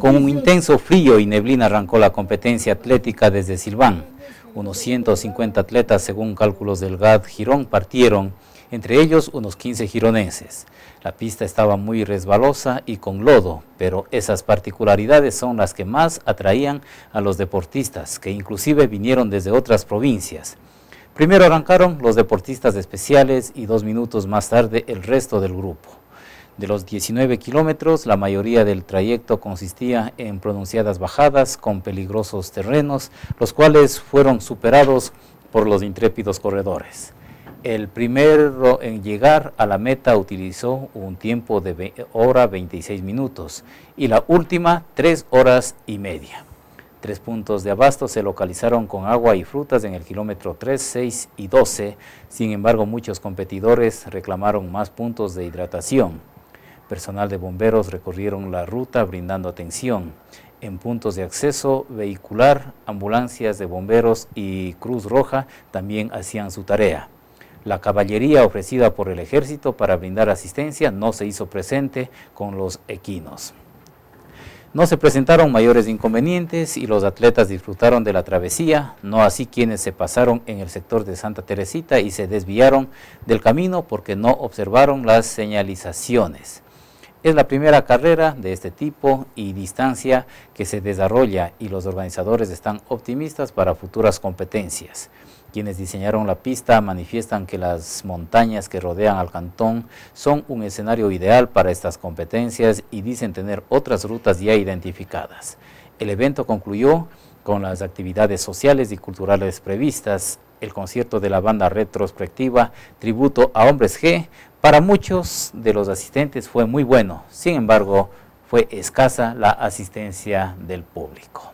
Con un intenso frío y neblina arrancó la competencia atlética desde Silván. Unos 150 atletas, según cálculos del GAD Girón, partieron, entre ellos unos 15 gironeses. La pista estaba muy resbalosa y con lodo, pero esas particularidades son las que más atraían a los deportistas, que inclusive vinieron desde otras provincias. Primero arrancaron los deportistas especiales y dos minutos más tarde el resto del grupo. De los 19 kilómetros, la mayoría del trayecto consistía en pronunciadas bajadas con peligrosos terrenos, los cuales fueron superados por los intrépidos corredores. El primero en llegar a la meta utilizó un tiempo de hora 26 minutos y la última 3 horas y media. Tres puntos de abasto se localizaron con agua y frutas en el kilómetro 3, 6 y 12. Sin embargo, muchos competidores reclamaron más puntos de hidratación. Personal de bomberos recorrieron la ruta brindando atención. En puntos de acceso vehicular, ambulancias de bomberos y Cruz Roja también hacían su tarea. La caballería ofrecida por el ejército para brindar asistencia no se hizo presente con los equinos. No se presentaron mayores inconvenientes y los atletas disfrutaron de la travesía, no así quienes se pasaron en el sector de Santa Teresita y se desviaron del camino porque no observaron las señalizaciones. Es la primera carrera de este tipo y distancia que se desarrolla y los organizadores están optimistas para futuras competencias. Quienes diseñaron la pista manifiestan que las montañas que rodean al cantón son un escenario ideal para estas competencias y dicen tener otras rutas ya identificadas. El evento concluyó con las actividades sociales y culturales previstas el concierto de la banda retrospectiva Tributo a Hombres G, para muchos de los asistentes fue muy bueno, sin embargo, fue escasa la asistencia del público.